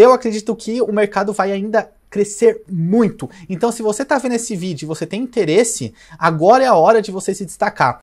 Eu acredito que o mercado vai ainda crescer muito. Então, se você está vendo esse vídeo e você tem interesse, agora é a hora de você se destacar.